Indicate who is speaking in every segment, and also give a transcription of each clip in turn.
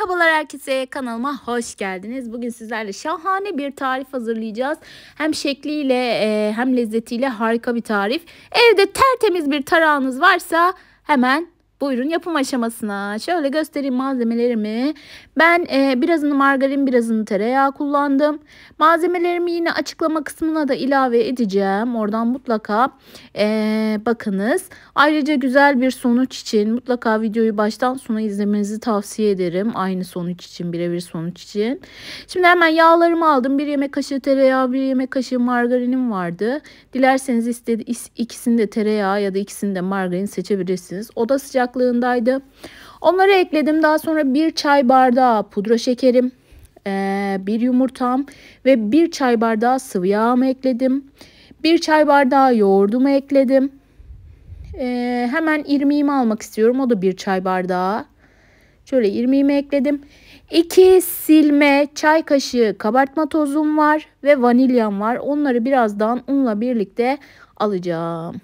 Speaker 1: Merhabalar herkese kanalıma hoş geldiniz. Bugün sizlerle şahane bir tarif hazırlayacağız. Hem şekliyle e, hem lezzetiyle harika bir tarif. Evde tertemiz bir tarağınız varsa hemen bu ürün yapım aşamasına. Şöyle göstereyim malzemelerimi. Ben e, birazını margarin birazını tereyağı kullandım. Malzemelerimi yine açıklama kısmına da ilave edeceğim. Oradan mutlaka e, bakınız. Ayrıca güzel bir sonuç için mutlaka videoyu baştan sona izlemenizi tavsiye ederim. Aynı sonuç için birebir sonuç için. Şimdi hemen yağlarımı aldım. Bir yemek kaşığı tereyağı bir yemek kaşığı margarinim vardı. Dilerseniz istedi, ikisini de tereyağı ya da ikisini de margarin seçebilirsiniz. Oda sıcak sıcaklığındaydı. Onları ekledim. Daha sonra bir çay bardağı pudra şekerim, e, bir yumurtam ve bir çay bardağı sıvı yağımı ekledim. Bir çay bardağı yoğurdumu ekledim. E, hemen irmiğimi almak istiyorum. O da bir çay bardağı. Şöyle irmiğimi ekledim. 2 silme çay kaşığı kabartma tozum var ve vanilyam var. Onları birazdan unla birlikte alacağım.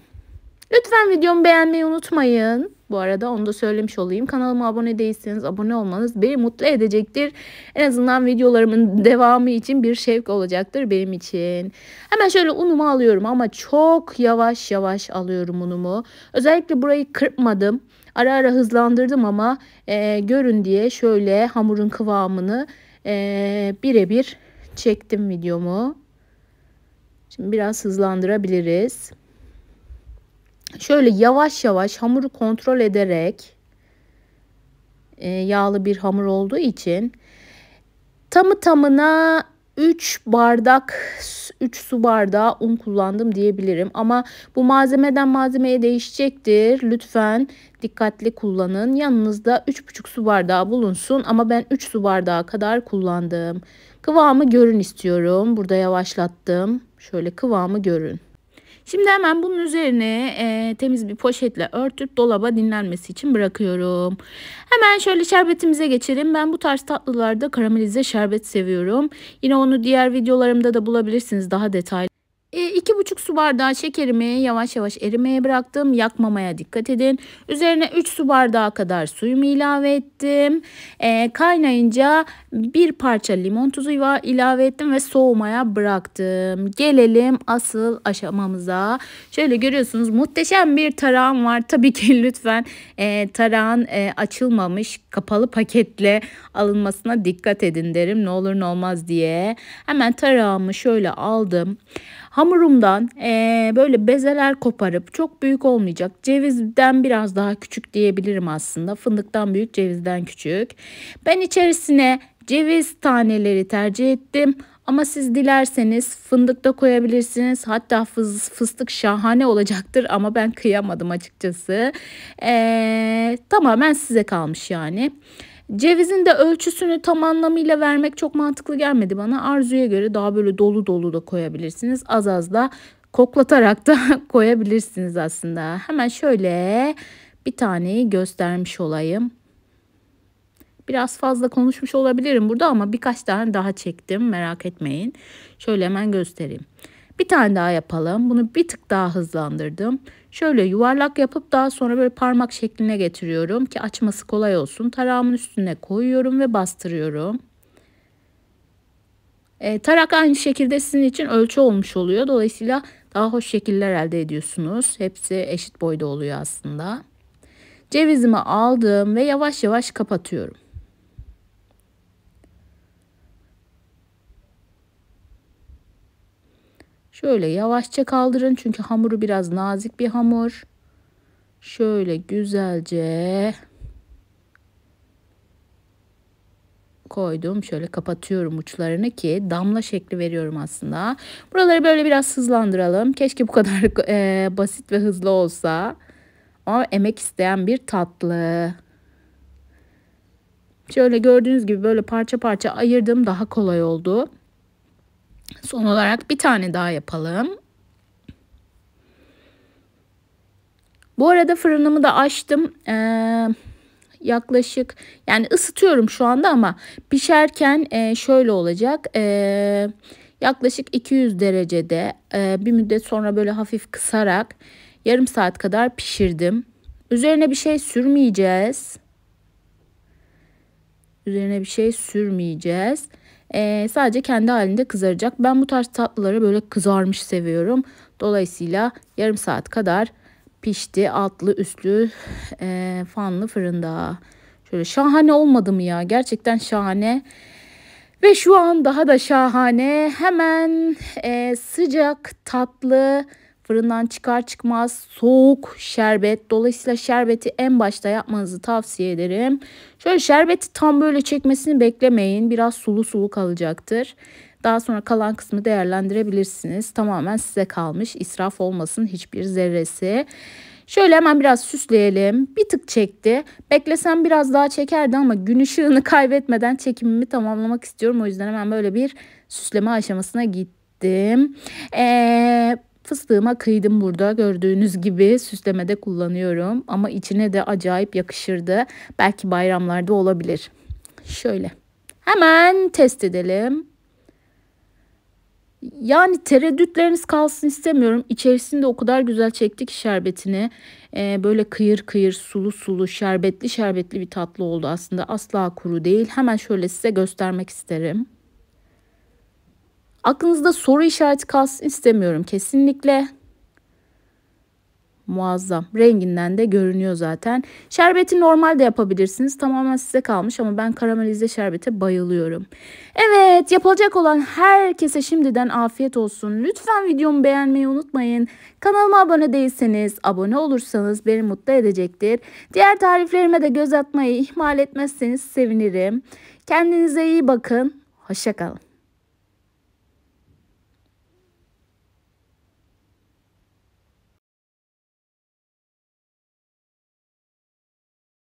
Speaker 1: Lütfen videomu beğenmeyi unutmayın. Bu arada onu da söylemiş olayım. Kanalıma abone değilseniz abone olmanız beni mutlu edecektir. En azından videolarımın devamı için bir şevk olacaktır benim için. Hemen şöyle unumu alıyorum ama çok yavaş yavaş alıyorum unumu. Özellikle burayı kırpmadım. Ara ara hızlandırdım ama e, görün diye şöyle hamurun kıvamını e, birebir çektim videomu. Şimdi biraz hızlandırabiliriz şöyle yavaş yavaş hamuru kontrol ederek e, yağlı bir hamur olduğu için tamı tamına 3 bardak 3 su bardağı un kullandım diyebilirim ama bu malzemeden malzemeye değişecektir. Lütfen dikkatli kullanın. Yanınızda 3,5 su bardağı bulunsun ama ben 3 su bardağı kadar kullandım. Kıvamı görün istiyorum. Burada yavaşlattım. Şöyle kıvamı görün. Şimdi hemen bunun üzerine e, temiz bir poşetle örtüp dolaba dinlenmesi için bırakıyorum. Hemen şöyle şerbetimize geçelim. Ben bu tarz tatlılarda karamelize şerbet seviyorum. Yine onu diğer videolarımda da bulabilirsiniz daha detaylı. E, iki buçuk su bardağı şekerimi yavaş yavaş erimeye bıraktım. Yakmamaya dikkat edin. Üzerine 3 su bardağı kadar suyumu ilave ettim. E, kaynayınca bir parça limon tuzu ilave ettim ve soğumaya bıraktım. Gelelim asıl aşamamıza. Şöyle görüyorsunuz muhteşem bir tarağım var. Tabii ki lütfen e, tarağın e, açılmamış kapalı paketle alınmasına dikkat edin derim. Ne olur ne olmaz diye. Hemen tarağımı şöyle aldım. Ham Hamurumdan e, böyle bezeler koparıp çok büyük olmayacak. Cevizden biraz daha küçük diyebilirim aslında. Fındıktan büyük, cevizden küçük. Ben içerisine ceviz taneleri tercih ettim. Ama siz dilerseniz fındık da koyabilirsiniz. Hatta fız, fıstık şahane olacaktır ama ben kıyamadım açıkçası. Ee, tamamen size kalmış yani. Cevizin de ölçüsünü tam anlamıyla vermek çok mantıklı gelmedi bana. Arzuya göre daha böyle dolu dolu da koyabilirsiniz. Az az da koklatarak da koyabilirsiniz aslında. Hemen şöyle bir taneyi göstermiş olayım. Biraz fazla konuşmuş olabilirim burada ama birkaç tane daha çektim merak etmeyin. Şöyle hemen göstereyim. Bir tane daha yapalım. Bunu bir tık daha hızlandırdım. Şöyle yuvarlak yapıp daha sonra böyle parmak şekline getiriyorum ki açması kolay olsun. Tarağımın üstüne koyuyorum ve bastırıyorum. E, tarak aynı şekilde sizin için ölçü olmuş oluyor. Dolayısıyla daha hoş şekiller elde ediyorsunuz. Hepsi eşit boyda oluyor aslında. Cevizimi aldım ve yavaş yavaş kapatıyorum. Şöyle yavaşça kaldırın çünkü hamuru biraz nazik bir hamur. Şöyle güzelce koydum. Şöyle kapatıyorum uçlarını ki damla şekli veriyorum aslında. Buraları böyle biraz hızlandıralım. Keşke bu kadar e, basit ve hızlı olsa. Ama emek isteyen bir tatlı. Şöyle gördüğünüz gibi böyle parça parça ayırdım. Daha kolay oldu. Son olarak bir tane daha yapalım. Bu arada fırınımı da açtım. Ee, yaklaşık yani ısıtıyorum şu anda ama pişerken e, şöyle olacak. E, yaklaşık 200 derecede e, bir müddet sonra böyle hafif kısarak yarım saat kadar pişirdim. Üzerine bir şey sürmeyeceğiz. Üzerine bir şey sürmeyeceğiz. E, sadece kendi halinde kızaracak. Ben bu tarz tatlıları böyle kızarmış seviyorum. Dolayısıyla yarım saat kadar pişti altlı üstlü e, fanlı fırında. Şöyle şahane olmadı mı ya? Gerçekten şahane. Ve şu an daha da şahane. Hemen e, sıcak tatlı Fırından çıkar çıkmaz soğuk şerbet. Dolayısıyla şerbeti en başta yapmanızı tavsiye ederim. Şöyle şerbeti tam böyle çekmesini beklemeyin. Biraz sulu sulu kalacaktır. Daha sonra kalan kısmı değerlendirebilirsiniz. Tamamen size kalmış. İsraf olmasın hiçbir zerresi. Şöyle hemen biraz süsleyelim. Bir tık çekti. Beklesem biraz daha çekerdi ama gün ışığını kaybetmeden çekimimi tamamlamak istiyorum. O yüzden hemen böyle bir süsleme aşamasına gittim. Ee, Fıstığıma kıydım burada gördüğünüz gibi süslemede kullanıyorum ama içine de acayip yakışırdı. Belki bayramlarda olabilir. Şöyle hemen test edelim. Yani tereddütleriniz kalsın istemiyorum. İçerisinde o kadar güzel çekti ki şerbetini. Ee, böyle kıyır kıyır, sulu sulu, şerbetli şerbetli bir tatlı oldu aslında. Asla kuru değil. Hemen şöyle size göstermek isterim. Aklınızda soru işareti kalsın istemiyorum kesinlikle. Muazzam. Renginden de görünüyor zaten. Şerbeti normal de yapabilirsiniz. Tamamen size kalmış ama ben karamelize şerbete bayılıyorum. Evet yapılacak olan herkese şimdiden afiyet olsun. Lütfen videomu beğenmeyi unutmayın. Kanalıma abone değilseniz abone olursanız beni mutlu edecektir. Diğer tariflerime de göz atmayı ihmal etmezseniz sevinirim. Kendinize iyi bakın. Hoşçakalın.